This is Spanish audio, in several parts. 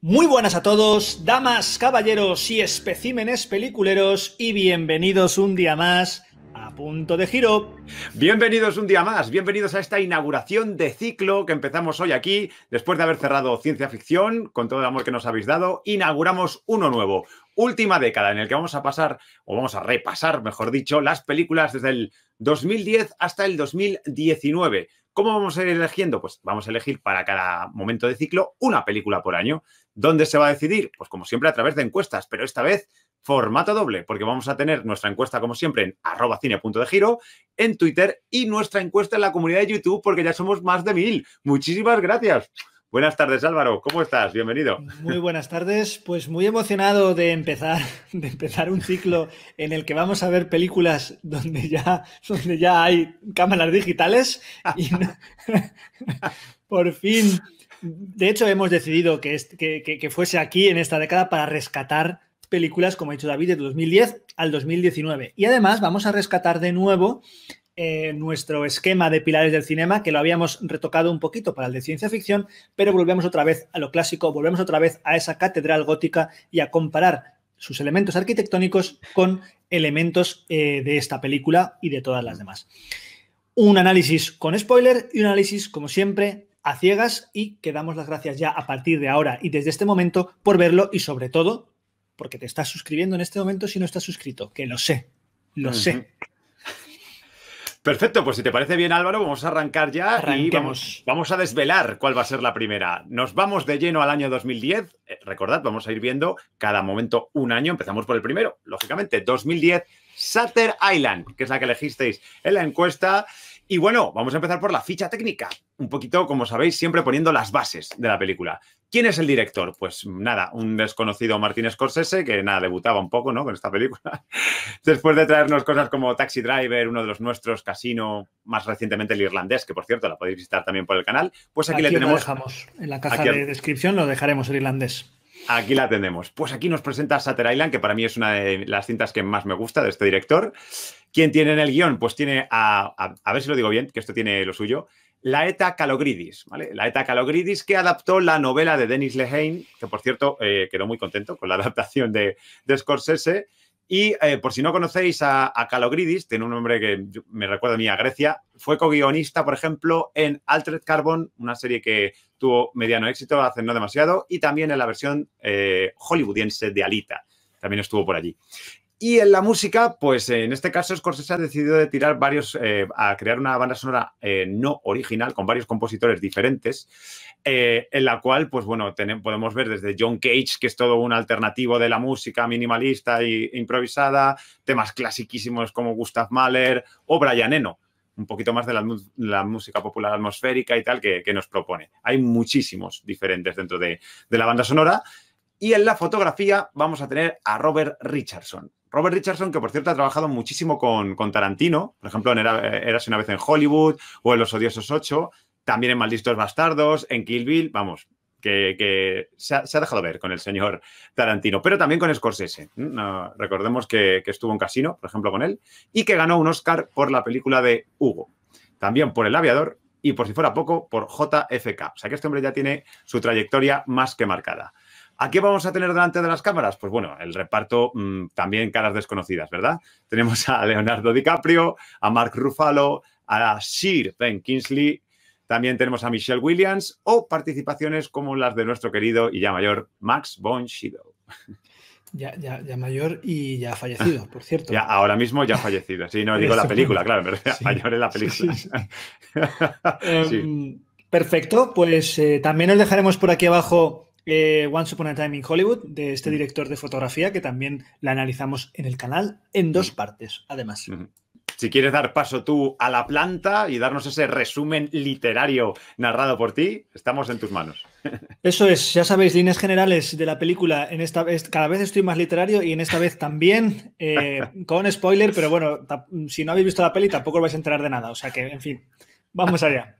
Muy buenas a todos, damas, caballeros y especímenes peliculeros y bienvenidos un día más punto de giro. Bienvenidos un día más, bienvenidos a esta inauguración de ciclo que empezamos hoy aquí, después de haber cerrado ciencia ficción, con todo el amor que nos habéis dado, inauguramos uno nuevo, última década en el que vamos a pasar, o vamos a repasar, mejor dicho, las películas desde el 2010 hasta el 2019. ¿Cómo vamos a ir eligiendo? Pues vamos a elegir para cada momento de ciclo una película por año. ¿Dónde se va a decidir? Pues como siempre a través de encuestas, pero esta vez formato doble, porque vamos a tener nuestra encuesta, como siempre, en arroba cine punto de giro, en Twitter y nuestra encuesta en la comunidad de YouTube, porque ya somos más de mil. Muchísimas gracias. Buenas tardes, Álvaro. ¿Cómo estás? Bienvenido. Muy buenas tardes. Pues muy emocionado de empezar, de empezar un ciclo en el que vamos a ver películas donde ya, ya hay cámaras digitales. por fin. De hecho, hemos decidido que fuese aquí en esta década para rescatar películas, como ha dicho David, de 2010 al 2019. Y además vamos a rescatar de nuevo eh, nuestro esquema de pilares del cinema, que lo habíamos retocado un poquito para el de ciencia ficción, pero volvemos otra vez a lo clásico, volvemos otra vez a esa catedral gótica y a comparar sus elementos arquitectónicos con elementos eh, de esta película y de todas las demás. Un análisis con spoiler y un análisis, como siempre, a ciegas y que damos las gracias ya a partir de ahora y desde este momento por verlo y sobre todo porque te estás suscribiendo en este momento si no estás suscrito, que lo sé, lo sé. Perfecto, pues si te parece bien Álvaro, vamos a arrancar ya y vamos, a desvelar cuál va a ser la primera. Nos vamos de lleno al año 2010. Eh, recordad, vamos a ir viendo cada momento un año. Empezamos por el primero, lógicamente, 2010, Satter Island, que es la que elegisteis en la encuesta. Y bueno, vamos a empezar por la ficha técnica un poquito, como sabéis, siempre poniendo las bases de la película. ¿Quién es el director? Pues nada, un desconocido Martín Scorsese, que nada, debutaba un poco, ¿no? Con esta película. Después de traernos cosas como Taxi Driver, uno de los nuestros, Casino, más recientemente el irlandés, que por cierto la podéis visitar también por el canal, pues aquí, le tenemos... Lo dejamos. En la caja de descripción lo dejaremos el irlandés. Aquí la tenemos. Pues aquí nos presenta Satter Island, que para mí es una de las cintas que más me gusta de este director. ¿Quién tiene en el guión? Pues tiene a, a ver si lo digo bien, que esto tiene lo suyo, Laeta Calogridis, ¿vale? eta Calogridis que adaptó la novela de Denis Lehane, que por cierto eh, quedó muy contento con la adaptación de, Scorsese. Y eh, por si no conocéis a, Calogridis, tiene un nombre que me recuerda a mí a Grecia, fue co-guionista, por ejemplo, en Altered Carbon, una serie que tuvo mediano éxito hace no demasiado, y también en la versión eh, hollywoodiense de Alita, también estuvo por allí. Y en la música, pues eh, en este caso Scorsese ha decidido de tirar varios, eh, a crear una banda sonora eh, no original con varios compositores diferentes, en la cual, pues bueno, podemos ver desde John Cage, que es todo un alternativo de la música minimalista e improvisada, temas clasiquísimos como Gustav Mahler o Brian Eno, un poquito más de la, música popular atmosférica y tal que, nos propone. Hay muchísimos diferentes dentro de la banda sonora. Y en la fotografía vamos a tener a Robert Richardson Robert Richardson, que por cierto ha trabajado muchísimo con, Tarantino, por ejemplo, en Era, una vez en Hollywood o en Los Odiosos 8, también en Malditos Bastardos, en Kill Bill, vamos, que, se, ha, dejado ver con el señor Tarantino, pero también con Scorsese. recordemos que, que estuvo en Casino, por ejemplo, con él, y que ganó un Oscar por la película de Hugo, también por El Aviador y por si fuera poco, por JFK. O sea que este hombre ya tiene su trayectoria más que marcada. ¿A qué vamos a tener delante de las cámaras? Pues bueno, el reparto mm, también caras desconocidas, ¿verdad? Tenemos a Leonardo DiCaprio, a Mark Ruffalo, a Sir Ben Kingsley, también tenemos a Michelle Williams o participaciones como las de nuestro querido y ya mayor Max von Sydow. Ya, mayor y ya fallecido, por cierto. Ya, ahora mismo ya fallecido. Sí, no digo la película, claro, pero mayor en la película. Em, perfecto, pues eh, también os dejaremos por aquí abajo eh, Once Upon a Time in Hollywood, de este director de fotografía, que también la analizamos en el canal en dos partes, además. Si quieres dar paso tú a la planta y darnos ese resumen literario narrado por ti, estamos en tus manos. Eso es, ya sabéis, líneas generales de la película. En esta vez, cada vez estoy más literario y en esta vez también eh, con spoiler, pero bueno, si no habéis visto la peli tampoco vais a enterar de nada. O sea que, en fin, vamos allá.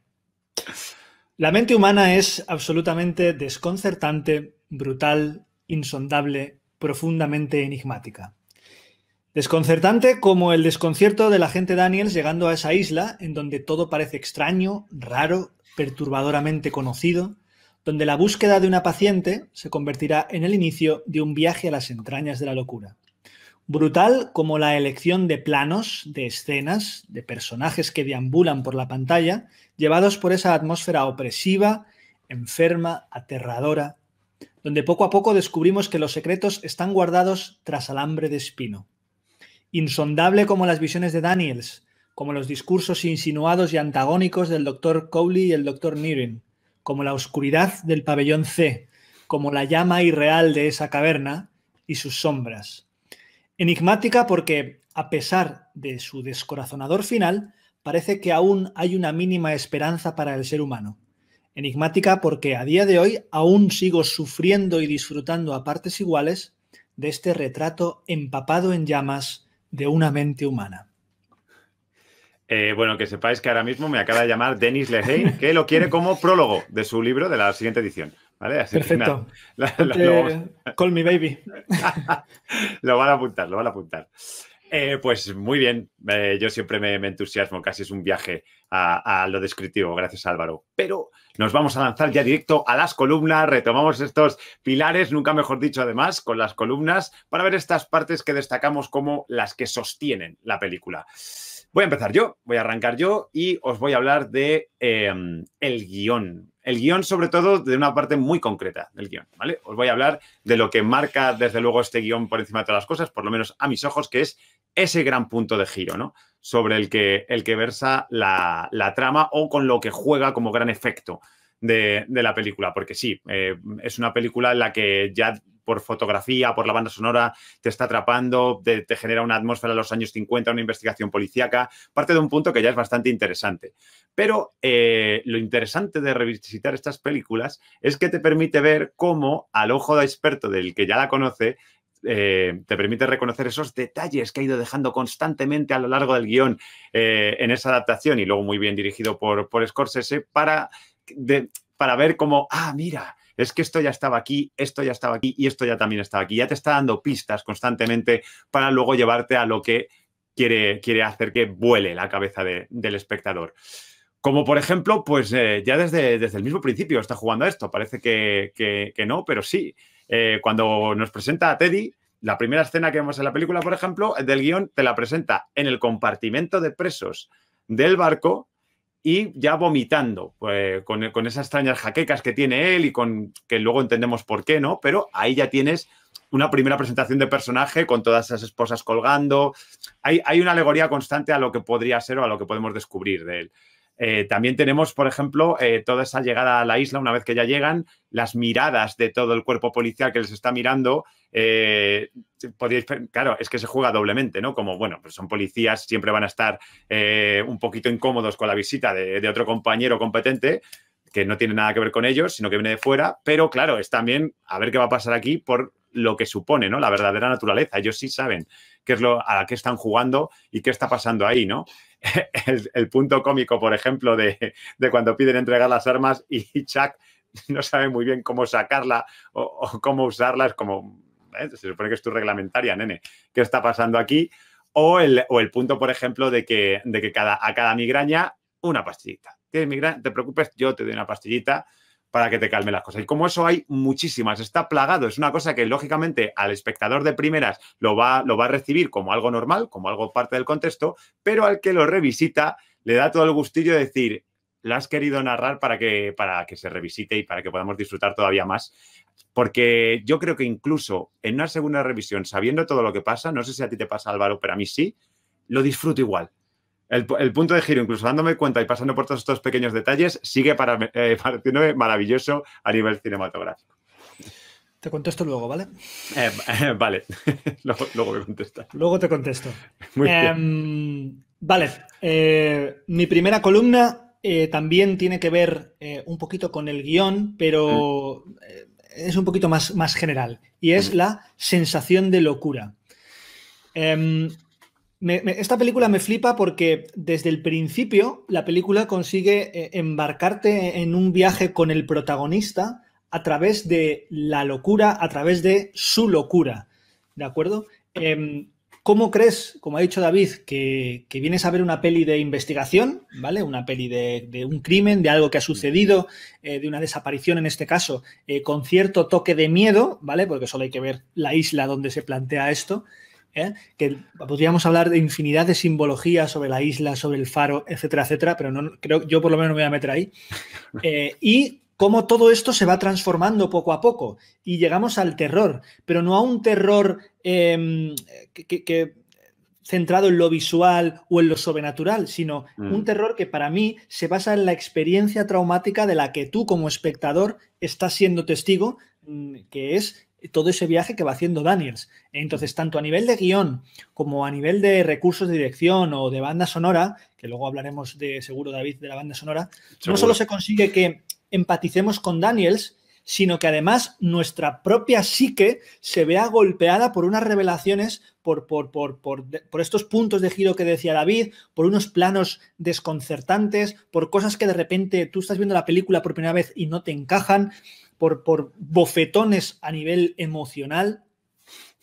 La mente humana es absolutamente desconcertante, brutal, insondable, profundamente enigmática. Desconcertante como el desconcierto de la gente Daniels llegando a esa isla en donde todo parece extraño, raro, perturbadoramente conocido, donde la búsqueda de una paciente se convertirá en el inicio de un viaje a las entrañas de la locura brutal como la elección de planos, de escenas, de personajes que deambulan por la pantalla, llevados por esa atmósfera opresiva, enferma, aterradora, donde poco a poco descubrimos que los secretos están guardados tras alambre de espino. Insondable como las visiones de Daniels, como los discursos insinuados y antagónicos del doctor Cowley y el doctor Niren, como la oscuridad del pabellón C, como la llama irreal de esa caverna y sus sombras Enigmática porque, a pesar de su descorazonador final, parece que aún hay una mínima esperanza para el ser humano. Enigmática porque a día de hoy aún sigo sufriendo y disfrutando a partes iguales de este retrato empapado en llamas de una mente humana. Eh, bueno, que sepáis que ahora mismo me acaba de llamar Denis Lehane, que lo quiere como prólogo de su libro de la siguiente edición. Perfecto. Call me baby. lo van a apuntar, lo van a apuntar. Eh, pues muy bien, eh, yo siempre me, entusiasmo, casi es un viaje a, lo descriptivo, gracias Álvaro. Pero nos vamos a lanzar ya directo a las columnas, retomamos estos pilares, nunca mejor dicho además, con las columnas, para ver estas partes que destacamos como las que sostienen la película. Voy a empezar yo, voy a arrancar yo y os voy a hablar de eh, el guión, el guión, sobre todo, de una parte muy concreta del guión, ¿vale? Os voy a hablar de lo que marca, desde luego, este guión por encima de todas las cosas, por lo menos a mis ojos, que es ese gran punto de giro, ¿no? Sobre el que, el que versa la, trama o con lo que juega como gran efecto de, la película. Porque sí, eh, es una película en la que ya por fotografía, por la banda sonora, te está atrapando, te, genera una atmósfera de los años 50, una investigación policíaca, parte de un punto que ya es bastante interesante. Pero eh, lo interesante de revisitar estas películas es que te permite ver cómo al ojo de experto del que ya la conoce, eh, te permite reconocer esos detalles que ha ido dejando constantemente a lo largo del guión eh, en esa adaptación y luego muy bien dirigido por, por Scorsese para, para ver cómo, ah, mira, es que esto ya estaba aquí, esto ya estaba aquí y esto ya también estaba aquí. Ya te está dando pistas constantemente para luego llevarte a lo que quiere, quiere hacer que vuele la cabeza del espectador. Como por ejemplo, pues eh, ya desde, desde, el mismo principio está jugando a esto. Parece que, no, pero sí. Eh, cuando nos presenta a Teddy, la primera escena que vemos en la película, por ejemplo, del guión, te la presenta en el compartimento de presos del barco y ya vomitando, pues, con, esas extrañas jaquecas que tiene él y con que luego entendemos por qué, ¿no? Pero ahí ya tienes una primera presentación de personaje con todas esas esposas colgando. hay una alegoría constante a lo que podría ser o a lo que podemos descubrir de él. Eh, también tenemos, por ejemplo, eh, toda esa llegada a la isla, una vez que ya llegan, las miradas de todo el cuerpo policial que les está mirando. Eh, claro, es que se juega doblemente, ¿no? Como, bueno, pues son policías, siempre van a estar eh, un poquito incómodos con la visita de, de otro compañero competente, que no tiene nada que ver con ellos, sino que viene de fuera, pero claro, es también a ver qué va a pasar aquí por lo que supone, ¿no? La verdadera naturaleza. Ellos sí saben qué es lo a qué están jugando y qué está pasando ahí, ¿no? el, punto cómico, por ejemplo, de, cuando piden entregar las armas y Chuck no sabe muy bien cómo sacarla o, cómo usarla, es como, ¿eh? se supone que es tu reglamentaria, nene, ¿qué está pasando aquí? O el, o el punto, por ejemplo, de que, cada, a cada migraña una pastillita. Tienes migraña, te preocupes, yo te doy una pastillita para que te calme las cosas. Y como eso hay muchísimas, está plagado, es una cosa que lógicamente al espectador de primeras lo va, lo va a recibir como algo normal, como algo parte del contexto, pero al que lo revisita le da todo el gustillo de decir, la has querido narrar para que, para que se revisite y para que podamos disfrutar todavía más. Porque yo creo que incluso en una segunda revisión, sabiendo todo lo que pasa, no sé si a ti te pasa Álvaro, pero a mí sí, lo disfruto igual el, punto de giro, incluso dándome cuenta y pasando por todos estos pequeños detalles, sigue para, eh, maravilloso a nivel cinematográfico. Te contesto luego, ¿vale? Eh, vale, luego, me contestas. Luego te contesto. Em, vale, eh, mi primera columna también tiene que ver un poquito con el guión, pero mm. es un poquito más, más general, y es mm. la sensación de locura. Em, esta película me flipa porque desde el principio la película consigue eh, embarcarte en un viaje con el protagonista a través de la locura, a través de su locura. ¿De acuerdo? Em, ¿Cómo crees, como ha dicho David, que, vienes a ver una peli de investigación, ¿vale? Una peli de, un crimen, de algo que ha sucedido, eh, de una desaparición en este caso, eh, con cierto toque de miedo, ¿vale? Porque solo hay que ver la isla donde se plantea esto. ¿eh? que podríamos hablar de infinidad de simbologías sobre la isla, sobre el faro, etcétera, etcétera, pero no, creo, yo por lo menos me voy a meter ahí. Eh, y cómo todo esto se va transformando poco a poco y llegamos al terror, pero no a un terror em, centrado en lo visual o en lo sobrenatural, sino un mm. terror que para mí se basa en la experiencia traumática de la que tú como espectador estás siendo testigo, mm, que es eh, todo ese viaje que va haciendo Daniels. Entonces, tanto a nivel de guión como a nivel de recursos de dirección o de banda sonora, que luego hablaremos de seguro, David, de la banda sonora, no solo se consigue que empaticemos con Daniels, sino que además nuestra propia psique se vea golpeada por unas revelaciones, por, por, por, por, estos puntos de giro que decía David, por unos planos desconcertantes, por cosas que de repente tú estás viendo la película por primera vez y no te encajan por, bofetones a nivel emocional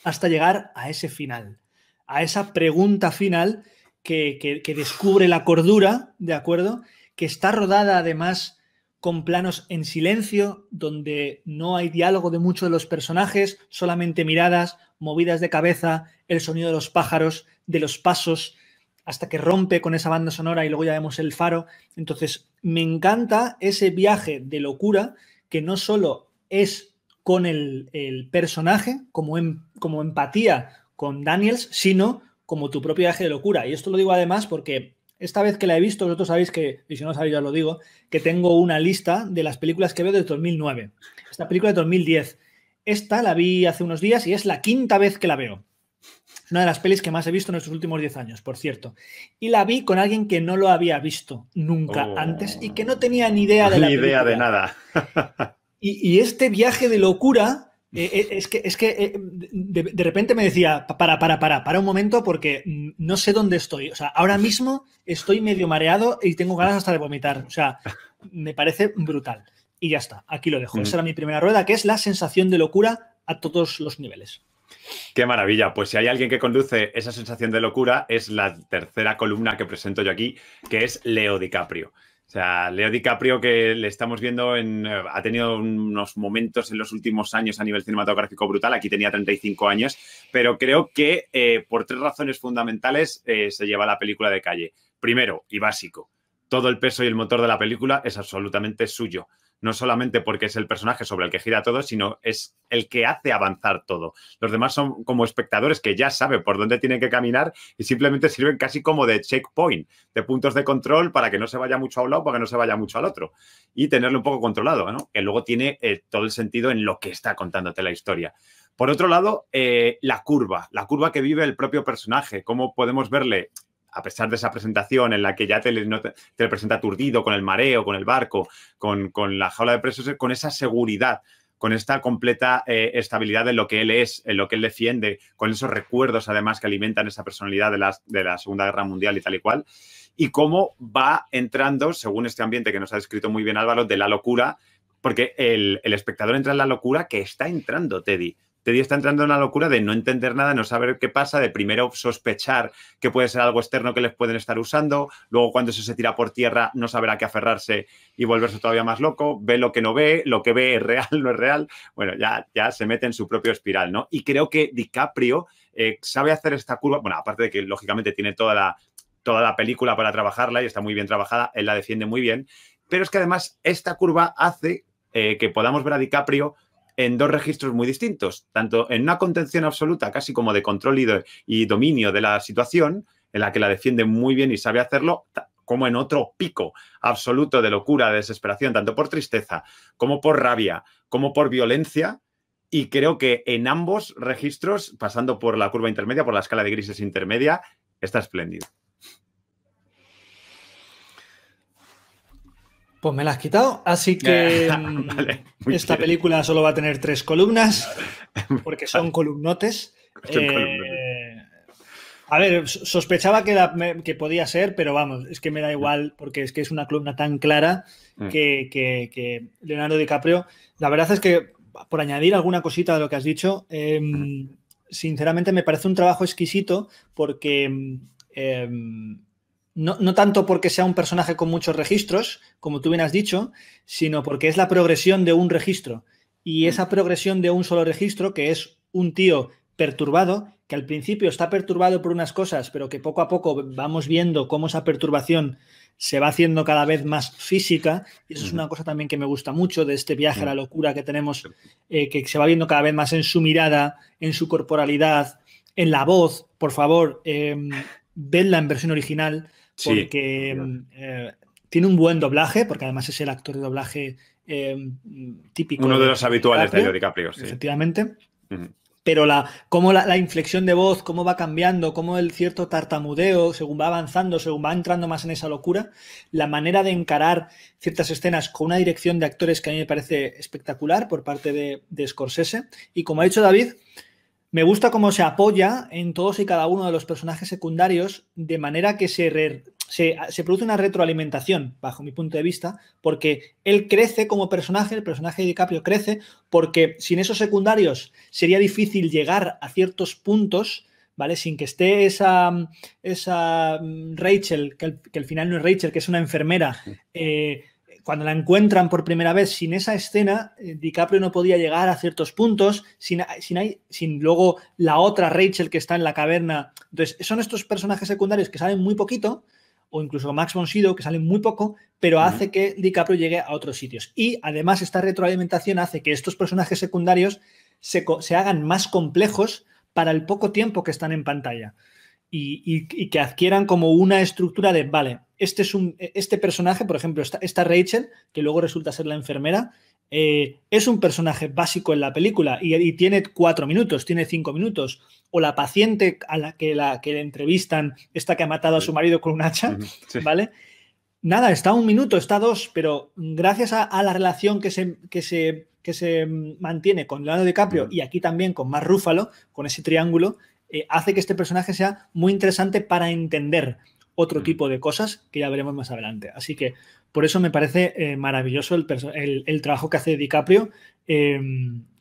hasta llegar a ese final, a esa pregunta final que, que descubre la cordura, ¿de acuerdo? Que está rodada además con planos en silencio, donde no hay diálogo de muchos de los personajes, solamente miradas, movidas de cabeza, el sonido de los pájaros, de los pasos, hasta que rompe con esa banda sonora y luego ya vemos el faro. Entonces, me encanta ese viaje de locura que no solo es con el, personaje, como, em, como empatía con Daniels, sino como tu propio viaje de locura. Y esto lo digo además porque esta vez que la he visto, vosotros sabéis que, y si no sabéis ya lo digo, que tengo una lista de las películas que veo desde 2009. Esta película de 2010. Esta la vi hace unos días y es la quinta vez que la veo. Una de las pelis que más he visto en estos últimos 10 años, por cierto. Y la vi con alguien que no lo había visto nunca oh. antes y que no tenía ni idea de la Ni idea de nada. y, este viaje de locura, eh, eh, es que, es que eh, de, repente me decía, para, para, para, para un momento porque no sé dónde estoy. O sea, ahora mismo estoy medio mareado y tengo ganas hasta de vomitar. O sea, me parece brutal. Y ya está, aquí lo dejo. Esa era mi primera rueda, que es la sensación de locura a todos los niveles. Qué maravilla. Pues si hay alguien que conduce esa sensación de locura, es la tercera columna que presento yo aquí, que es Leo DiCaprio. O sea, Leo DiCaprio que le estamos viendo en, eh, ha tenido unos momentos en los últimos años a nivel cinematográfico brutal. Aquí tenía 35 años, pero creo que eh, por tres razones fundamentales eh, se lleva la película de calle. Primero y básico, todo el peso y el motor de la película es absolutamente suyo no solamente porque es el personaje sobre el que gira todo, sino es el que hace avanzar todo. Los demás son como espectadores que ya saben por dónde tienen que caminar y simplemente sirven casi como de checkpoint, de puntos de control para que no se vaya mucho a un lado, para que no se vaya mucho al otro y tenerlo un poco controlado, ¿no? que luego tiene eh, todo el sentido en lo que está contándote la historia. Por otro lado, eh, la curva, la curva que vive el propio personaje, cómo podemos verle a pesar de esa presentación en la que ya te, presenta aturdido con el mareo, con el barco, con, la jaula de presos, con esa seguridad, con esta completa eh, estabilidad de lo que él es, en lo que él defiende, con esos recuerdos además que alimentan esa personalidad de la, Segunda Guerra Mundial y tal y cual, y cómo va entrando, según este ambiente que nos ha descrito muy bien Álvaro, de la locura, porque el espectador entra en la locura que está entrando Teddy. Teddy está entrando en la locura de no entender nada, no saber qué pasa, de primero sospechar que puede ser algo externo que les pueden estar usando, luego cuando eso se tira por tierra no saber a qué aferrarse y volverse todavía más loco, ve lo que no ve, lo que ve es real, no es real, bueno, ya, ya se mete en su propio espiral, ¿no? Y creo que DiCaprio eh, sabe hacer esta curva, bueno, aparte de que lógicamente tiene toda la, toda la película para trabajarla y está muy bien trabajada, él la defiende muy bien, pero es que además esta curva hace eh, que podamos ver a DiCaprio en dos registros muy distintos, tanto en una contención absoluta, casi como de control y, dominio de la situación, en la que la defiende muy bien y sabe hacerlo, como en otro pico absoluto de locura, de desesperación, tanto por tristeza como por rabia, como por violencia. Y creo que en ambos registros, pasando por la curva intermedia, por la escala de grises intermedia, está espléndido. Pues me la has quitado, así que eh, mm, esta película solo va a tener tres columnas, porque son eh, columnotes. a ver, sospechaba que, que, podía ser, pero vamos, es que me da igual, porque es que es una columna tan clara mm. que, Leonardo DiCaprio. La verdad es que, por añadir alguna cosita de lo que has dicho, em, mm. sinceramente me parece un trabajo exquisito porque em, no, tanto porque sea un personaje con muchos registros, como tú bien has dicho, sino porque es la progresión de un registro. Y mm. esa progresión de un solo registro, que es un tío perturbado, que al principio está perturbado por unas cosas, pero que poco a poco vamos viendo cómo esa perturbación se va haciendo cada vez más física, y eso es una cosa también que me gusta mucho de este viaje a la mm. locura que tenemos, eh, que se va viendo cada vez más en su mirada, en su corporalidad, en la voz, por favor, eh, vedla en versión original, porque mm, eh, tiene un buen doblaje, porque además es el actor de doblaje eh, típico. Uno de, los habituales de de DiCaprio, sí. Efectivamente. Pero la, cómo la, inflexión de voz, cómo va cambiando, cómo el cierto tartamudeo, según va avanzando, según va entrando más en esa locura, la manera de encarar ciertas escenas con una dirección de actores que a mí me parece espectacular por parte de Scorsese. Y como ha dicho David, me gusta cómo se apoya en todos y cada uno de los personajes secundarios de manera que se, se, produce una retroalimentación, bajo mi punto de vista, porque él crece como personaje, el personaje de DiCaprio crece, porque sin esos secundarios sería difícil llegar a ciertos puntos, ¿vale? Sin que esté esa, esa mm, Rachel, que al, final no es Rachel, que es una enfermera, eh, cuando la encuentran por primera vez, sin esa escena, eh, DiCaprio no podía llegar a ciertos puntos, sin, sin, sin, luego la otra Rachel que está en la caverna. Entonces, son estos personajes secundarios que salen muy poquito, o incluso Max Monsido, que salen muy poco, pero hace que DiCaprio llegue a otros sitios. Y además, esta retroalimentación hace que estos personajes secundarios se, hagan más complejos para el poco tiempo que están en pantalla y que adquieran como una estructura de, vale, este, es un, e, este personaje, por ejemplo, esta, Rachel, que luego resulta ser la enfermera, eh, es un personaje básico en la película y, tiene cuatro minutos, tiene cinco minutos. O la paciente a la que, la que le entrevistan, esta que ha matado a su marido con un hacha, ¿vale? Nada, está un minuto, está dos, pero gracias a, la relación que se, que se, que se mantiene con Leonardo DiCaprio y aquí también con Mar Rúfalo, con ese triángulo, eh, hace que este personaje sea muy interesante para entender otro mm. tipo de cosas que ya veremos más adelante. Así que por eso me parece eh, maravilloso el, trabajo que hace DiCaprio eh,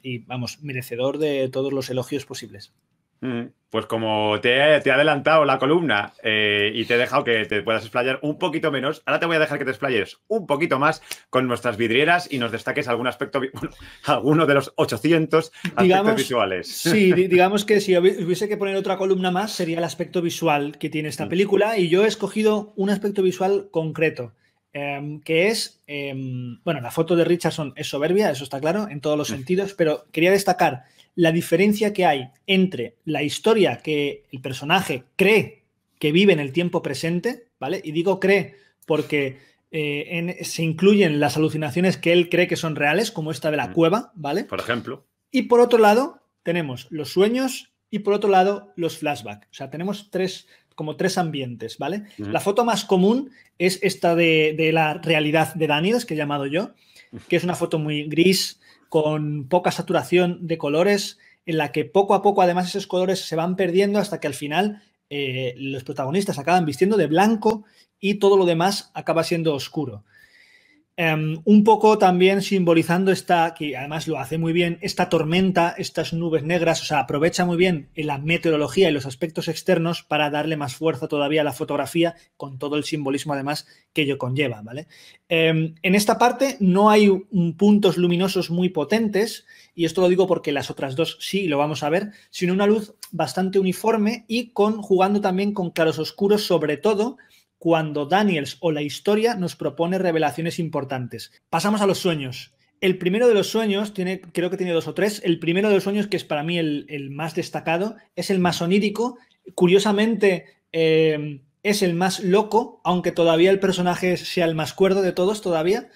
y vamos, merecedor de todos los elogios posibles. Mm. Pues como te he, adelantado la columna eh, y te he dejado que te puedas explayar un poquito menos, ahora te voy a dejar que te explayes un poquito más con nuestras vidrieras y nos destaques algún aspecto, alguno de los 800 aspectos visuales. Sí, digamos que si hubiese que poner otra columna más sería el aspecto visual que tiene esta mm. película y yo he escogido un aspecto visual concreto. Em, que es, em, bueno, la foto de Richardson es soberbia, eso está claro, en todos los mm. sentidos, pero quería destacar la diferencia que hay entre la historia que el personaje cree que vive en el tiempo presente, ¿vale? Y digo cree porque eh, se incluyen las alucinaciones que él cree que son reales, como esta de la mm. cueva, ¿vale? Por ejemplo. Y por otro lado, tenemos los sueños y por otro lado, los flashbacks. O sea, tenemos tres, como tres ambientes, ¿vale? Mm. La foto más común es esta de, de la realidad de Daniels, que he llamado yo, mm. que es una foto muy gris, con poca saturación de colores, en la que poco a poco además esos colores se van perdiendo hasta que al final eh, los protagonistas acaban vistiendo de blanco y todo lo demás acaba siendo oscuro. Em, un poco también simbolizando esta, que además lo hace muy bien, esta tormenta, estas nubes negras, o sea, aprovecha muy bien la meteorología y los aspectos externos para darle más fuerza todavía a la fotografía con todo el simbolismo además que ello conlleva, ¿vale? Em, en esta parte no hay puntos luminosos muy potentes, y esto lo digo porque las otras dos sí lo vamos a ver, sino una luz bastante uniforme y con, jugando también con claros oscuros sobre todo, cuando Daniels o la historia nos propone revelaciones importantes. Pasamos a los sueños. El primero de los sueños, tiene, creo que tiene dos o tres, el primero de los sueños, que es para mí el, más destacado, es el más onírico. Curiosamente, eh, es el más loco, aunque todavía el personaje sea el más cuerdo de todos todavía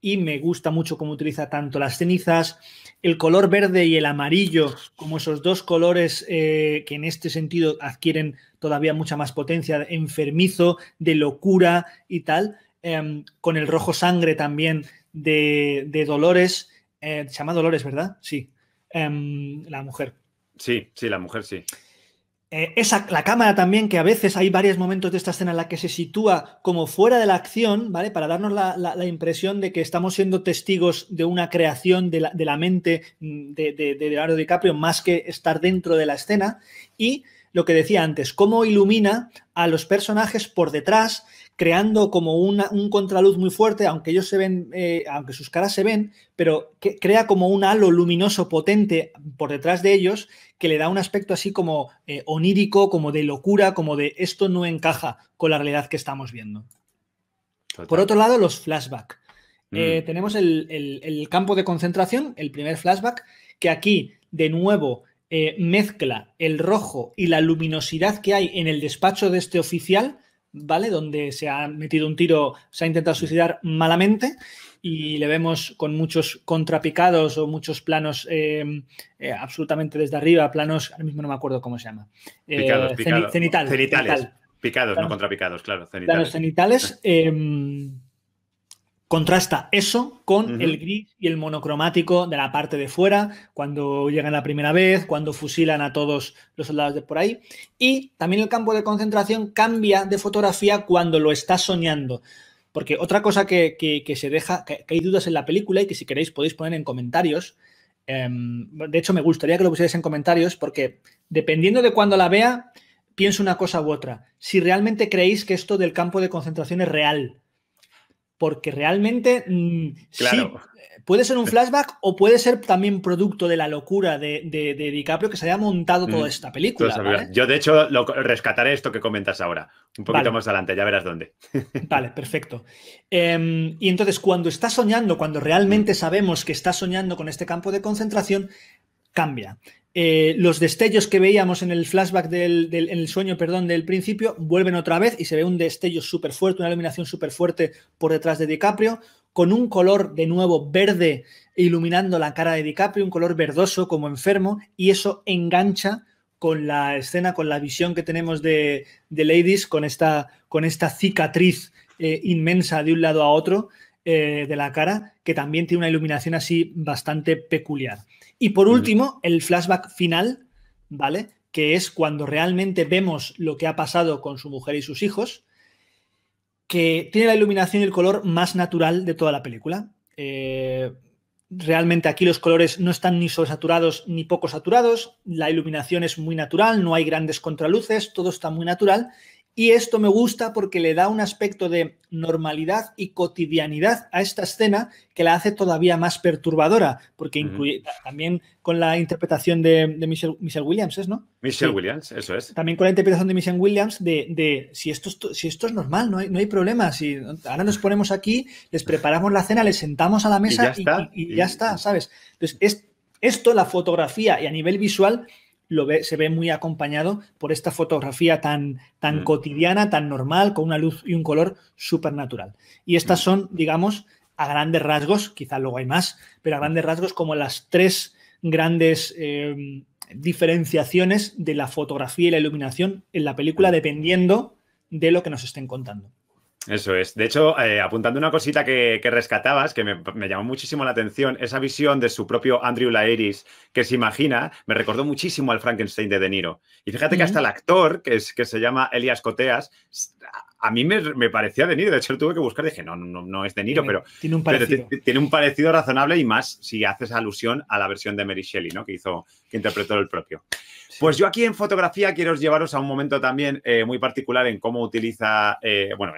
y me gusta mucho cómo utiliza tanto las cenizas, el color verde y el amarillo, como esos dos colores eh, que en este sentido adquieren todavía mucha más potencia, enfermizo, de locura y tal, em, con el rojo sangre también de, Dolores, eh, se llama Dolores, ¿verdad? Sí, em, la mujer. Sí, sí, la mujer, sí. Eh, esa, la cámara también, que a veces hay varios momentos de esta escena en la que se sitúa como fuera de la acción, ¿vale? Para darnos la, impresión de que estamos siendo testigos de una creación de la, mente mm, de, de, de, Leonardo DiCaprio más que estar dentro de la escena. Y lo que decía antes, cómo ilumina a los personajes por detrás, creando como una, un contraluz muy fuerte, aunque ellos se ven, eh, aunque sus caras se ven, pero que crea como un halo luminoso potente por detrás de ellos que le da un aspecto así como eh, onírico, como de locura, como de esto no encaja con la realidad que estamos viendo. Por otro lado, los flashbacks. Mm. Eh, tenemos el campo de concentración, el primer flashback, que aquí, de nuevo, eh, mezcla el rojo y la luminosidad que hay en el despacho de este oficial, ¿vale? Donde se ha metido un tiro, se ha intentado suicidar malamente y le vemos con muchos contrapicados o muchos planos eh, eh, absolutamente desde arriba, planos, ahora mismo no me acuerdo cómo se llama. Picados, cenitales. Picados, no contrapicados, claro. Claro, cenitales em, Contrasta eso con el gris y el monocromático de la parte de fuera, cuando llegan la primera vez, cuando fusilan a todos los soldados de por ahí. Y también el campo de concentración cambia de fotografía cuando lo está soñando. Porque otra cosa que, que, se deja, que, hay dudas en la película y que si queréis podéis poner en comentarios. Em, de hecho, me gustaría que lo pusierais en comentarios porque dependiendo de cuando la vea, pienso una cosa u otra. Si realmente creéis que esto del campo de concentración es real porque realmente mm, puede ser un flashback o puede ser también producto de la locura de, DiCaprio que se haya montado toda mm, esta película. Yo, de hecho, rescataré esto que comentas ahora, un poquito más adelante, ya verás dónde. Vale, perfecto. Em, y entonces, cuando está soñando, cuando realmente mm. sabemos que está soñando con este campo de concentración, cambia. Eh, los destellos que veíamos en el flashback del, sueño, perdón, del principio, vuelven otra vez y se ve un destello súper fuerte, una iluminación súper fuerte por detrás de DiCaprio, con un color de nuevo verde iluminando la cara de DiCaprio, un color verdoso como enfermo, y eso engancha con la escena, con la visión que tenemos de, Ladies, con esta, cicatriz eh, inmensa de un lado a otro eh, de la cara, que también tiene una iluminación así bastante peculiar. Y por último, el flashback final, ¿vale? Que es cuando realmente vemos lo que ha pasado con su mujer y sus hijos, que tiene la iluminación y el color más natural de toda la película. Eh, realmente aquí los colores no están ni sobresaturados ni poco saturados, la iluminación es muy natural, no hay grandes contraluces, todo está muy natural y esto me gusta porque le da un aspecto de normalidad y cotidianidad a esta escena que la hace todavía más perturbadora, porque incluye también con la interpretación de, Michelle, Williams, ¿es, no? Michelle Williams, eso es. También con la interpretación de Michelle Williams de, si, esto es, esto es normal, no hay, problema. ahora nos ponemos aquí, les preparamos la cena, les sentamos a la mesa y ya, está. ¿sabes? Entonces, es, esto, la fotografía y a nivel visual, se ve muy acompañado por esta fotografía tan, tan mm. cotidiana, tan normal, con una luz y un color natural. Y estas mm. son, digamos, a grandes rasgos, quizá luego hay más, pero a mm. grandes rasgos como las tres grandes em, diferenciaciones de la fotografía y la iluminación en la película, dependiendo de lo que nos estén contando. Eso es. De hecho, apuntando eh, apuntando una cosita que, que rescatabas, que me, llamó muchísimo la atención, esa visión de su propio Andrew Laeris, que se imagina, me recordó muchísimo al Frankenstein de De Niro. Y fíjate que hasta el actor, que, es, que se llama Elias Coteas, a mí me, parecía De Niro. De hecho, lo tuve que buscar y dije, no, no, es De Niro, pero, tiene un, parecido. Pero tiene un parecido razonable y más si haces alusión a la versión de Mary Shelley, ¿no? que hizo que interpretó el propio. Pues yo aquí en fotografía quiero llevaros a un momento también eh, muy particular en cómo utiliza, eh, bueno,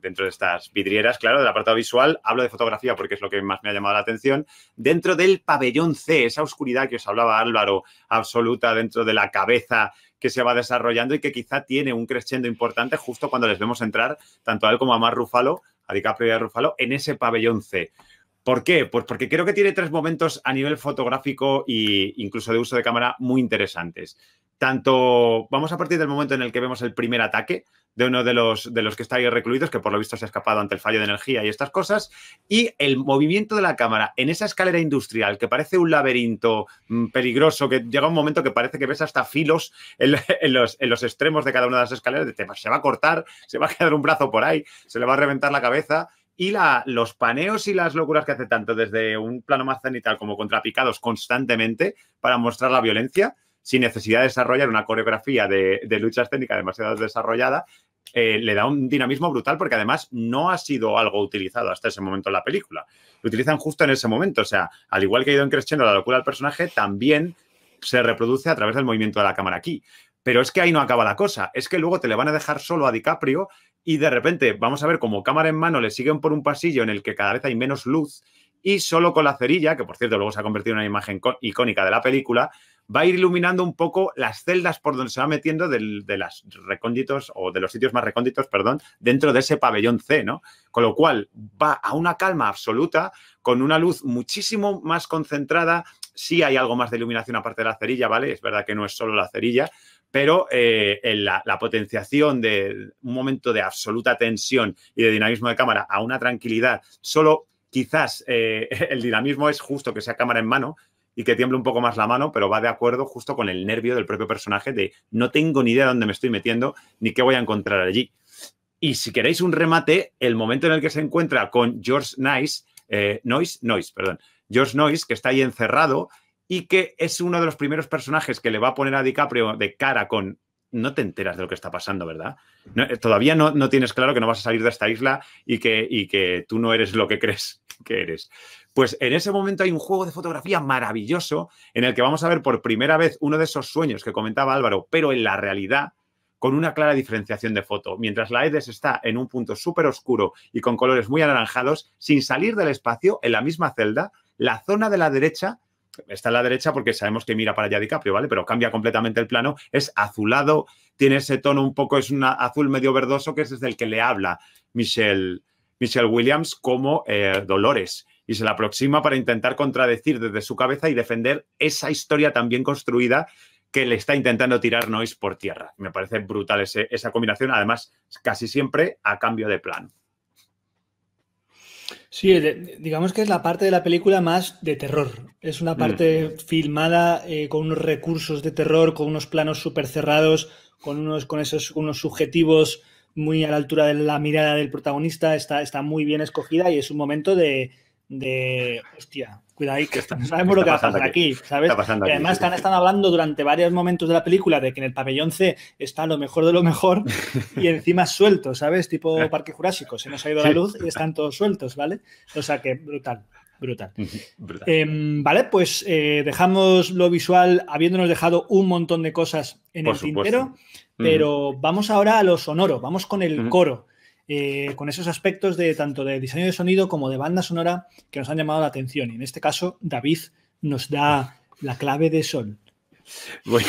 dentro de estas vidrieras, claro, del apartado visual, hablo de fotografía porque es lo que más me ha llamado la atención, dentro del pabellón C, esa oscuridad que os hablaba Álvaro, absoluta dentro de la cabeza que se va desarrollando y que quizá tiene un crescendo importante justo cuando les vemos entrar, tanto a él como a Mar Rufalo, a DiCaprio y a Rufalo, en ese pabellón C. ¿Por qué? Pues porque creo que tiene tres momentos a nivel fotográfico e incluso de uso de cámara muy interesantes. Tanto, vamos a partir del momento en el que vemos el primer ataque de uno de los, de los que está ahí recluidos, que por lo visto se ha escapado ante el fallo de energía y estas cosas, y el movimiento de la cámara en esa escalera industrial que parece un laberinto mm, peligroso, que llega un momento que parece que ves hasta filos en, los, extremos de cada una de las escaleras, de, se va a cortar, se va a quedar un brazo por ahí, se le va a reventar la cabeza y los paneos y las locuras que hace tanto desde un plano más cenital como contrapicados constantemente para mostrar la violencia sin necesidad de desarrollar una coreografía de, lucha escénica demasiado desarrollada, eh, le da un dinamismo brutal porque además no ha sido algo utilizado hasta ese momento en la película. Lo utilizan justo en ese momento, o sea, al igual que ha ido creciendo la locura del personaje, también se reproduce a través del movimiento de la cámara aquí. Pero es que ahí no acaba la cosa. Es que luego te le van a dejar solo a DiCaprio y de repente vamos a ver como cámara en mano le siguen por un pasillo en el que cada vez hay menos luz y solo con la cerilla, que por cierto luego se ha convertido en una imagen icónica de la película, va a ir iluminando un poco las celdas por donde se va metiendo de las recónditos o de los sitios más recónditos, perdón, dentro de ese pabellón C, ¿no? Con lo cual va a una calma absoluta, con una luz muchísimo más concentrada. si hay algo más de iluminación aparte de la cerilla, ¿vale? Es verdad que no es solo la cerilla, pero en eh, la, potenciación de un momento de absoluta tensión y de dinamismo de cámara a una tranquilidad, solo quizás eh, el dinamismo es justo que sea cámara en mano y que tiemble un poco más la mano, pero va de acuerdo justo con el nervio del propio personaje de no tengo ni idea de dónde me estoy metiendo ni qué voy a encontrar allí. Y si queréis un remate, el momento en el que se encuentra con George Nice, eh, noise perdón, George noise que está ahí encerrado y que es uno de los primeros personajes que le va a poner a DiCaprio de cara con no te enteras de lo que está pasando, ¿verdad? Eh, todavía no, no, tienes claro que no vas a salir de esta isla y que, y que tú no eres lo que crees que eres. Pues en ese momento hay un juego de fotografía maravilloso en el que vamos a ver por primera vez uno de esos sueños que comentaba Álvaro, pero en la realidad con una clara diferenciación de foto. Mientras la Edes está en un punto súper oscuro y con colores muy anaranjados, sin salir del espacio, en la misma celda, la zona de la derecha está a la derecha porque sabemos que mira para allá DiCaprio, ¿vale? Pero cambia completamente el plano, es azulado, tiene ese tono un poco, es un azul medio verdoso que es desde el que le habla Michelle, Williams como eh, Dolores. Y se la aproxima para intentar contradecir desde su cabeza y defender esa historia tan bien construida que le está intentando tirar Noise por tierra. Me parece brutal esa combinación, además casi siempre a cambio de plano. Sí, digamos que es la parte de la película más de terror. Es una mm. parte filmada eh, con unos recursos de terror, con unos planos súper cerrados, con unos, con esos, unos subjetivos muy a la altura de la mirada del protagonista. Está, está muy bien escogida y es un momento de, de, hostia, cuidado ahí, que sabemos lo que va a pasar aquí, ¿sabes? además están, hablando durante varios momentos de la película de que en el pabellón C está lo mejor de lo mejor y encima suelto, ¿sabes? Tipo Parque Jurásico, se nos ha ido la luz y están todos sueltos, ¿vale? O sea que brutal. Brutal. Em, vale, pues eh, dejamos lo visual, habiéndonos dejado un montón de cosas en el tintero, pero vamos ahora a lo sonoro, vamos con el coro. Eh, con esos aspectos de tanto de diseño de sonido como de banda sonora que nos han llamado la atención. Y en este caso, David nos da la clave de sol. Muy,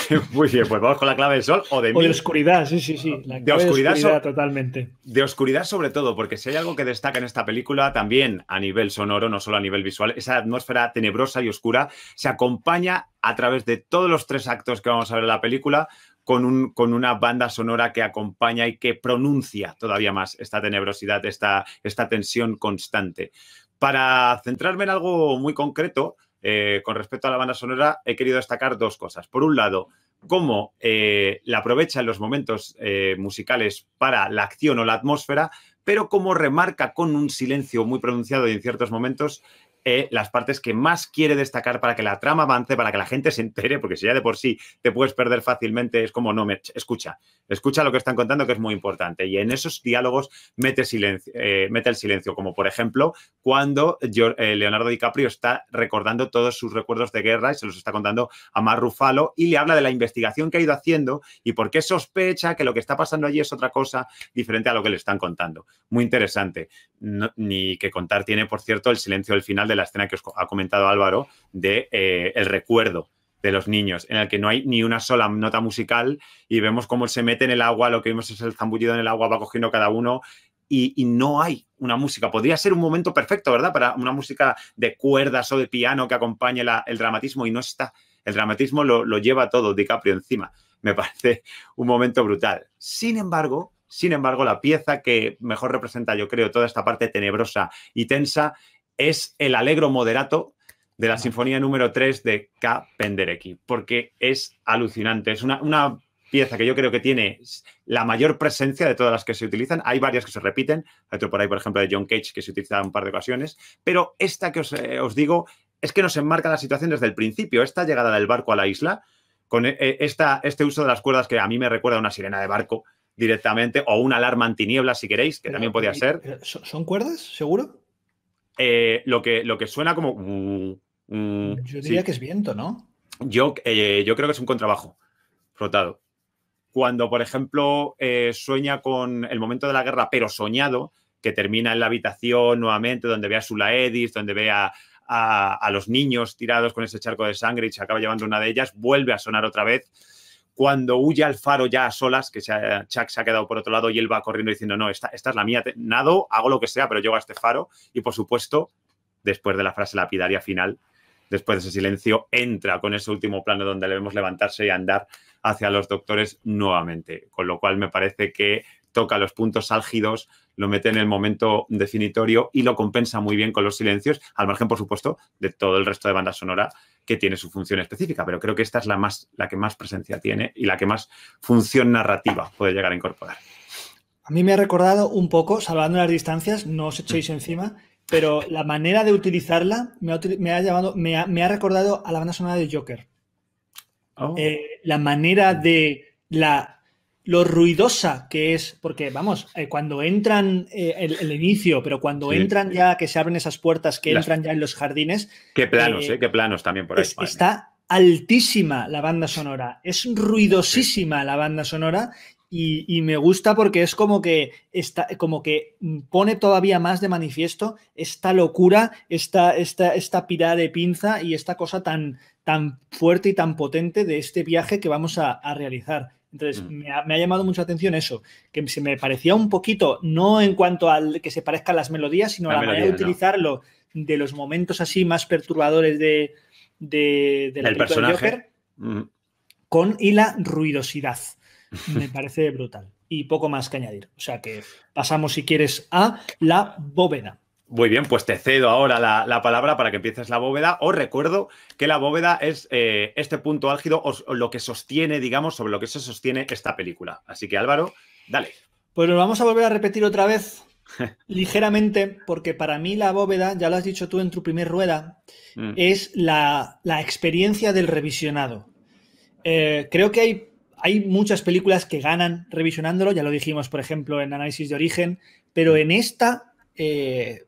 bien, pues vamos con la clave de sol o de, oscuridad, sí, sí, sí. de, oscuridad, totalmente. De oscuridad sobre todo, porque si hay algo que destaca en esta película, también a nivel sonoro, no solo a nivel visual, esa atmósfera tenebrosa y oscura se acompaña a través de todos los tres actos que vamos a ver en la película con, una banda sonora que acompaña y que pronuncia todavía más esta tenebrosidad, esta, esta tensión constante. Para centrarme en algo muy concreto, eh, con respecto a la banda sonora, he querido destacar dos cosas. Por un lado, cómo eh, la aprovecha en los momentos eh, musicales para la acción o la atmósfera, pero cómo remarca con un silencio muy pronunciado y en ciertos momentos eh, las partes que más quiere destacar para que la trama avance, para que la gente se entere, porque si ya de por sí te puedes perder fácilmente, es como, no, me, escucha, escucha lo que están contando, que es muy importante. Y en esos diálogos mete, silencio, eh, mete el silencio, como por ejemplo cuando eh, Leonardo DiCaprio está recordando todos sus recuerdos de guerra y se los está contando a Mar Rufalo y le habla de la investigación que ha ido haciendo y por qué sospecha que lo que está pasando allí es otra cosa diferente a lo que le están contando. Muy interesante. ni que contar tiene, por cierto, el silencio del final la escena que os ha comentado Álvaro, de eh, el recuerdo de los niños, en el que no hay ni una sola nota musical y vemos cómo se mete en el agua, lo que vimos es el zambullido en el agua, va cogiendo cada uno y, y, no hay una música. Podría ser un momento perfecto, ¿verdad? Para una música de cuerdas o de piano que acompañe la, el dramatismo y no está. El dramatismo lo, lo, lleva todo DiCaprio encima. Me parece un momento brutal. Sin embargo, sin embargo, la pieza que mejor representa, yo creo, toda esta parte tenebrosa y tensa es el alegro moderato de la sinfonía número 3 de K. Penderecki, porque es alucinante. Es una, una pieza que yo creo que tiene la mayor presencia de todas las que se utilizan. Hay varias que se repiten, hay otro por ahí, por ejemplo, de John Cage, que se utiliza un par de ocasiones, pero esta que eh, os, digo es que nos enmarca la situación desde el principio. Esta llegada del barco a la isla, con eh, eh, esta, este uso de las cuerdas que a mí me recuerda a una sirena de barco directamente, o una alarma antiniebla, si queréis, que también podía ser. ¿Son cuerdas, seguro? Eh, lo, que, lo que suena como... Mm, mm, yo diría que es viento, ¿no? Yo, eh, yo creo que es un contrabajo frotado. Cuando, por ejemplo, eh, sueña con el momento de la guerra, pero soñado, que termina en la habitación nuevamente, donde ve a Sulaedis, donde ve a, a los niños tirados con ese charco de sangre y se acaba llevando una de ellas, vuelve a sonar otra vez cuando huye al faro ya a solas, que Chuck se ha quedado por otro lado y él va corriendo diciendo, no, esta, esta es la mía, nado, hago lo que sea, pero llego a este faro. Y por supuesto, después de la frase lapidaria final, después de ese silencio, entra con ese último plano donde le vemos levantarse y andar hacia los doctores nuevamente. Con lo cual me parece que toca los puntos álgidos, lo mete en el momento definitorio y lo compensa muy bien con los silencios, al margen, por supuesto, de todo el resto de banda sonora que tiene su función específica, pero creo que esta es la, más, la que más presencia tiene y la que más función narrativa puede llegar a incorporar. A mí me ha recordado un poco, salvando las distancias, no os echéis encima, pero la manera de utilizarla me ha, me ha, recordado a la banda sonora de Joker. Oh. Eh, la manera de la lo ruidosa que es, porque vamos, eh, cuando entran eh, el, inicio, pero cuando entran ya, que se abren esas puertas, que entran ya en los jardines. Qué planos, eh, eh qué planos también por ahí. está altísima la banda sonora, es ruidosísima la banda sonora y, me gusta porque es como que, está, como que pone todavía más de manifiesto esta locura, esta, esta, esta pirada de pinza y esta cosa tan, tan fuerte y tan potente de este viaje que vamos a realizar. Entonces, mm. me, ha, llamado mucha atención eso, que se me parecía un poquito, no en cuanto al que se parezcan las melodías, sino la, manera de utilizarlo de los momentos así más perturbadores de, la personaje. Mm. con y la ruidosidad. Me parece brutal. Y poco más que añadir. O sea que pasamos, si quieres, a la bóveda. Muy bien, pues te cedo ahora la, palabra para que empieces la bóveda. Os recuerdo que la bóveda es eh, este punto álgido, o lo que sostiene, digamos, sobre lo que se sostiene esta película. Así que Álvaro, dale. Pues lo vamos a volver a repetir otra vez, ligeramente, porque para mí la bóveda, ya lo has dicho tú en tu primer rueda, mm. es la, experiencia del revisionado. Eh, creo que hay, hay muchas películas que ganan revisionándolo, ya lo dijimos, por ejemplo, en Análisis de Origen, pero mm. en esta... Eh,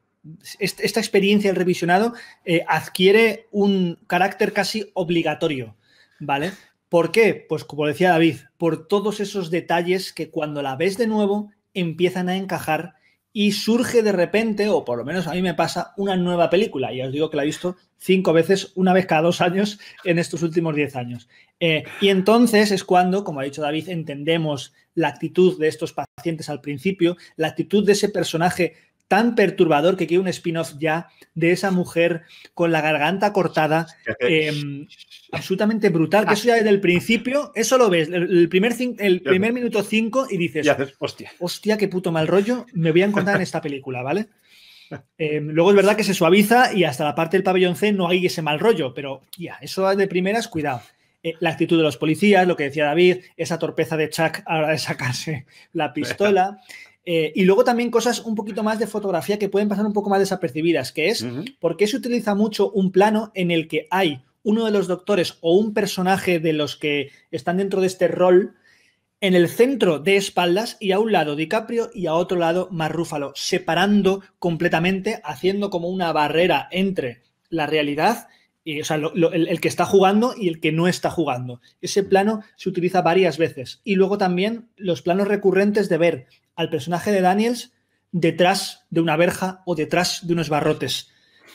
esta experiencia del revisionado eh, adquiere un carácter casi obligatorio, ¿vale? ¿Por qué? Pues como decía David, por todos esos detalles que cuando la ves de nuevo empiezan a encajar y surge de repente, o por lo menos a mí me pasa, una nueva película. Ya os digo que la he visto cinco veces, una vez cada dos años en estos últimos diez años. Eh, y entonces es cuando, como ha dicho David, entendemos la actitud de estos pacientes al principio, la actitud de ese personaje tan perturbador que quiere un spin-off ya de esa mujer con la garganta cortada, em, absolutamente brutal, que eso ya desde el principio, eso lo ves, el primer, el primer minuto 5 y dices, hostia. qué puto mal rollo, me voy a encontrar en esta película, ¿vale? Em, luego es verdad que se suaviza y hasta la parte del pabellón C no hay ese mal rollo, pero ya, eso de primeras, cuidado eh, la actitud de los policías, lo que decía David, esa torpeza de Chuck a la hora de sacarse la pistola, Eh, y luego también cosas un poquito más de fotografía que pueden pasar un poco más desapercibidas, que es porque por qué se utiliza mucho un plano en el que hay uno de los doctores o un personaje de los que están dentro de este rol en el centro de espaldas y a un lado DiCaprio y a otro lado Marrúfalo, separando completamente, haciendo como una barrera entre la realidad y, o sea, el, que está jugando y el que no está jugando. Ese plano se utiliza varias veces. Y luego también los planos recurrentes de ver al personaje de Daniels detrás de una verja o detrás de unos barrotes.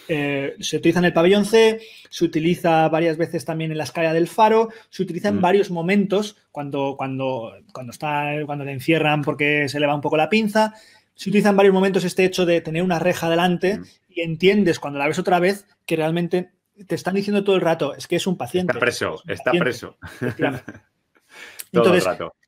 Eh, se utiliza en el pabellón C, se utiliza varias veces también en la escala del faro, se utiliza en mm. varios momentos cuando, cuando, cuando, está, cuando le encierran porque se le va un poco la pinza. Se utiliza en varios momentos este hecho de tener una reja delante mm. y entiendes cuando la ves otra vez que realmente te están diciendo todo el rato, es que es un paciente. Está preso, está preso.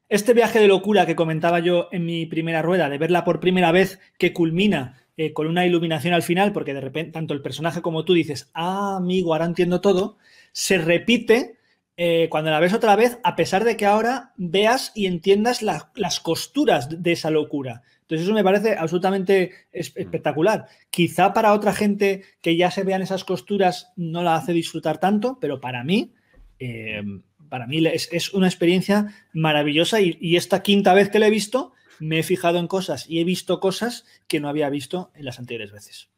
Este viaje de locura que comentaba yo en mi primera rueda, de verla por primera vez, que culmina eh, con una iluminación al final, porque de repente tanto el personaje como tú dices, ah, amigo, ahora entiendo todo, se repite eh, cuando la ves otra vez, a pesar de que ahora veas y entiendas las costuras de esa locura. Entonces eso me parece absolutamente mm. espectacular. Quizá para otra gente que ya se vean esas costuras no la hace disfrutar tanto, pero para mí, em, para mí es, una experiencia maravillosa y, esta quinta vez que la he visto me he fijado en cosas y he visto cosas que no había visto en las anteriores veces.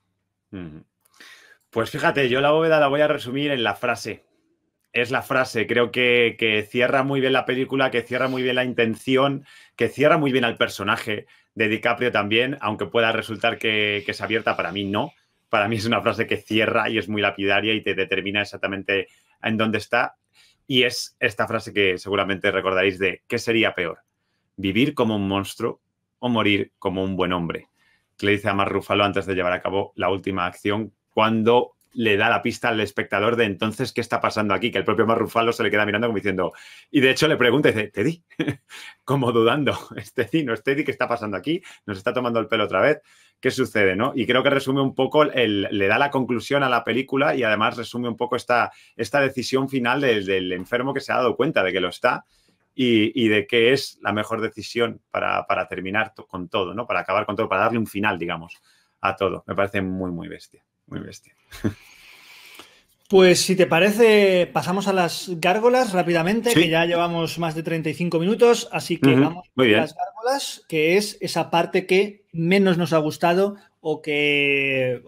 Pues fíjate, yo la bóveda la voy a resumir en la frase. Es la frase, creo que, que cierra muy bien la película, que cierra muy bien la intención que cierra muy bien al personaje de DiCaprio también, aunque pueda resultar que, es abierta, para mí no. Para mí es una frase que cierra y es muy lapidaria y te determina exactamente en dónde está. Y es esta frase que seguramente recordaréis de ¿qué sería peor? ¿Vivir como un monstruo o morir como un buen hombre? Que le dice a Mar antes de llevar a cabo la última acción cuando le da la pista al espectador de entonces qué está pasando aquí, que el propio Marrufalo se le queda mirando como diciendo, y de hecho le pregunta y dice, Teddy, como dudando, es Teddy, no es Teddy, ¿qué está pasando aquí? ¿Nos está tomando el pelo otra vez? ¿Qué sucede? ¿no? Y creo que resume un poco, le da la conclusión a la película y además resume un poco esta, esta decisión final del, enfermo que se ha dado cuenta de que lo está. Y, de que es la mejor decisión para, terminar con todo, ¿no? Para acabar con todo, para darle un final, digamos, a todo. Me parece muy, muy bestia muy bestia. Pues si te parece, pasamos a las gárgolas rápidamente, que ya llevamos más de 35 minutos, así que vamos a las gárgolas, que es esa parte que menos nos ha gustado o que,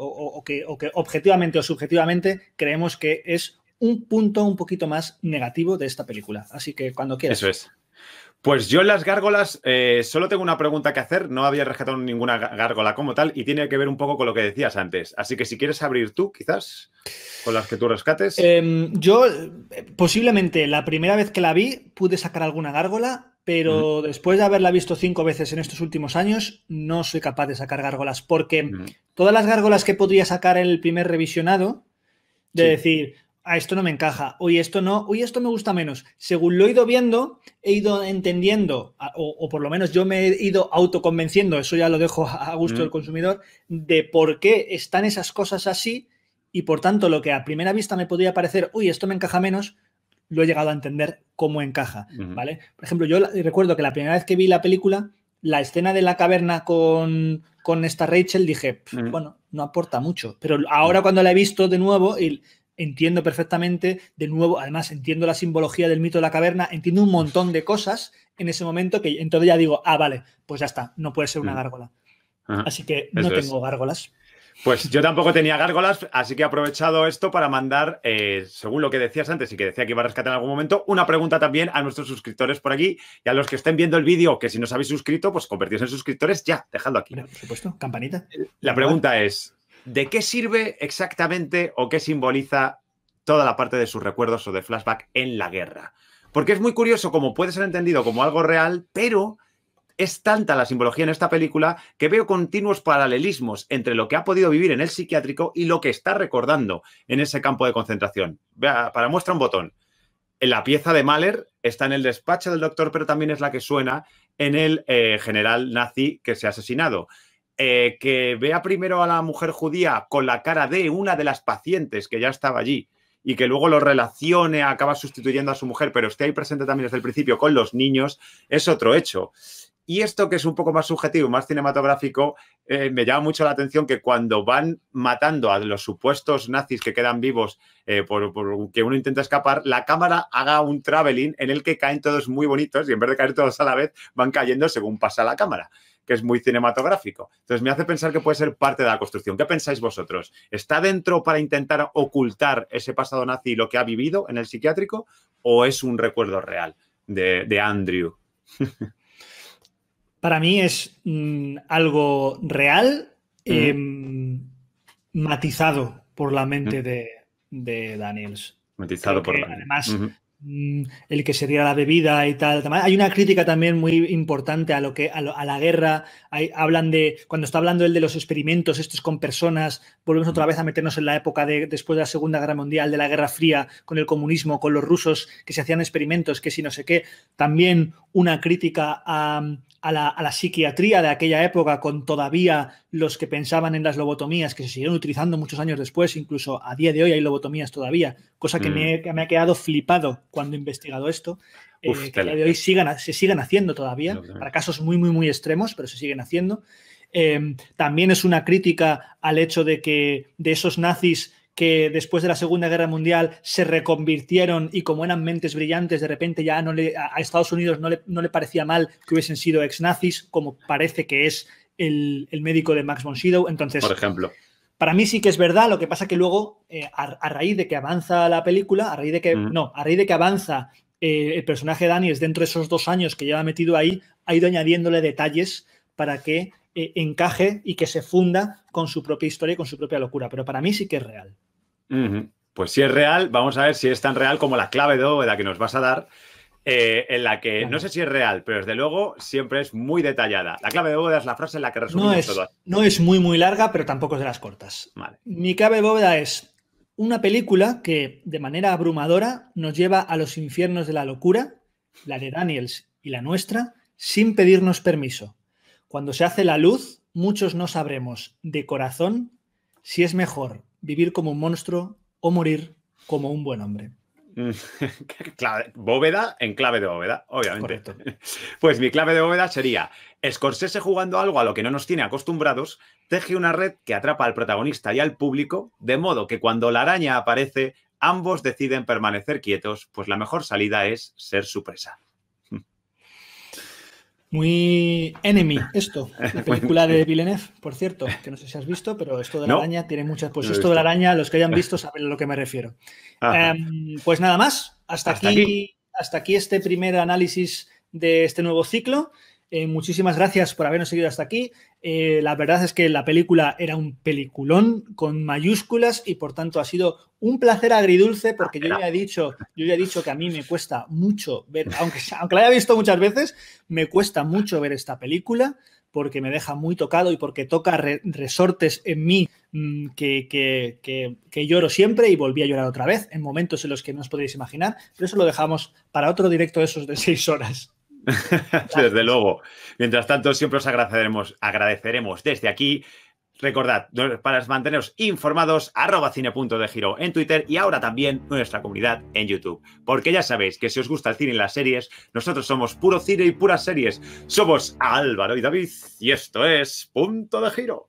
que, o que objetivamente o subjetivamente creemos que es un punto un poquito más negativo de esta película. Así que cuando quieras. Eso es. Pues yo en las gárgolas eh, solo tengo una pregunta que hacer. No había rescatado ninguna gárgola como tal y tiene que ver un poco con lo que decías antes. Así que si quieres abrir tú, quizás, con las que tú rescates. Em, yo, eh, posiblemente, la primera vez que la vi, pude sacar alguna gárgola, pero después de haberla visto cinco veces en estos últimos años, no soy capaz de sacar gárgolas porque todas las gárgolas que podría sacar en el primer revisionado, de decir, a ah, esto no me encaja, hoy esto no, hoy esto me gusta menos. Según lo he ido viendo, he ido entendiendo, o, por lo menos yo me he ido autoconvenciendo, eso ya lo dejo a gusto mm. del consumidor, de por qué están esas cosas así y por tanto lo que a primera vista me podría parecer, uy, esto me encaja menos, lo he llegado a entender cómo encaja, ¿vale? Por ejemplo, yo recuerdo que la primera vez que vi la película, la escena de la caverna con, con esta Rachel, dije, mm. bueno, no aporta mucho, pero mm. ahora cuando la he visto de nuevo y entiendo perfectamente, de nuevo, además entiendo la simbología del mito de la caverna, entiendo un montón de cosas en ese momento que entonces ya digo, ah, vale, pues ya está, no puede ser una mm. gárgola. Así que no tengo gárgolas. Pues yo tampoco tenía gárgolas, así que he aprovechado esto para mandar, eh, según lo que decías antes y que decía que iba a rescatar en algún momento, una pregunta también a nuestros suscriptores por aquí y a los que estén viendo el vídeo, que si no os habéis suscrito, pues convertíos en suscriptores ya, dejadlo aquí. por supuesto, campanita. La pregunta es, ¿De qué sirve exactamente o qué simboliza toda la parte de sus recuerdos o de flashback en la guerra? Porque es muy curioso como puede ser entendido como algo real, pero es tanta la simbología en esta película que veo continuos paralelismos entre lo que ha podido vivir en el psiquiátrico y lo que está recordando en ese campo de concentración. Vea, Para muestra un botón. La pieza de Mahler está en el despacho del doctor, pero también es la que suena en el eh, general nazi que se ha asesinado. Eh, que vea primero a la mujer judía con la cara de una de las pacientes que ya estaba allí y que luego lo relacione, acaba sustituyendo a su mujer, pero esté ahí presente también desde el principio con los niños, es otro hecho. Y esto que es un poco más subjetivo, más cinematográfico, eh, me llama mucho la atención que cuando van matando a los supuestos nazis que quedan vivos eh, por, que uno intenta escapar, la cámara haga un traveling en el que caen todos muy bonitos y en vez de caer todos a la vez, van cayendo según pasa la cámara que es muy cinematográfico. Entonces me hace pensar que puede ser parte de la construcción. ¿Qué pensáis vosotros? ¿Está dentro para intentar ocultar ese pasado nazi y lo que ha vivido en el psiquiátrico o es un recuerdo real de, Andrew? para mí es mm, algo real, em, matizado por la mente de, de, Daniels. Matizado por Además, Mm, el que se diera la bebida y tal. Hay una crítica también muy importante a lo que a, la guerra. hablan de cuando está hablando él de los experimentos estos con personas. Volvemos otra vez a meternos en la época de después de la Segunda Guerra Mundial, de la Guerra Fría, con el comunismo, con los rusos que se hacían experimentos, que si no sé qué. También una crítica a a la, psiquiatría de aquella época con todavía los que pensaban en las lobotomías, que se siguieron utilizando muchos años después, incluso a día de hoy hay lobotomías todavía, cosa que, mm. me, ha quedado flipado cuando he investigado esto, eh, que a día de hoy sigan, se siguen haciendo todavía, para casos muy, muy, muy extremos, pero se siguen haciendo. Eh, también es una crítica al hecho de que de esos nazis que después de la Segunda Guerra Mundial se reconvirtieron y como eran mentes brillantes, de repente ya no le, a Estados Unidos no le, parecía mal que hubiesen sido ex-nazis, como parece que es el, médico de Max von Entonces, por ejemplo. Para mí sí que es verdad, lo que pasa que luego, eh, a, raíz de que avanza la película, a raíz de que, no, a raíz de que avanza eh, el personaje de es dentro de esos dos años que lleva metido ahí, ha ido añadiéndole detalles para que eh, encaje y que se funda con su propia historia y con su propia locura. Pero para mí sí que es real. Pues si es real, vamos a ver si es tan real como la clave de bóveda que nos vas a dar, eh, en la que no sé si es real, pero desde luego siempre es muy detallada. La clave de bóveda es la frase en la que resumimos todo. No es muy, muy larga, pero tampoco es de las cortas. Mi clave de bóveda es una película que de manera abrumadora nos lleva a los infiernos de la locura, la de Daniels y la nuestra, sin pedirnos permiso. Cuando se hace la luz, muchos no sabremos de corazón si es mejor vivir como un monstruo o morir como un buen hombre. Mm, bóveda en clave de bóveda, obviamente. Pues mi clave de bóveda sería, escorsese jugando algo a lo que no nos tiene acostumbrados, teje una red que atrapa al protagonista y al público, de modo que cuando la araña aparece, ambos deciden permanecer quietos, pues la mejor salida es ser su presa. Muy Enemy, esto, la película de Villeneuve, por cierto, que no sé si has visto, pero esto de la araña tiene muchas. Pues esto de la araña, los que hayan visto saben a lo que me refiero. Em, pues nada más, hasta, aquí, hasta aquí este primer análisis de este nuevo ciclo. Eh, muchísimas gracias por habernos seguido hasta aquí. Eh, la verdad es que la película era un peliculón con mayúsculas y por tanto ha sido un placer agridulce porque yo ya he dicho, yo he dicho que a mí me cuesta mucho ver, aunque, aunque la haya visto muchas veces, me cuesta mucho ver esta película porque me deja muy tocado y porque toca resortes en mí mm, que, que, que, lloro siempre y volví a llorar otra vez en momentos en los que no os podéis imaginar, pero eso lo dejamos para otro directo de esos de seis horas. Desde luego. Mientras tanto, siempre os agradeceremos, agradeceremos desde aquí. Recordad, para manteneros informados, arroba cine punto de giro en Twitter y ahora también nuestra comunidad en YouTube. Porque ya sabéis que si os gusta el cine y las series, nosotros somos puro cine y puras series. Somos Álvaro y David y esto es Punto de Giro.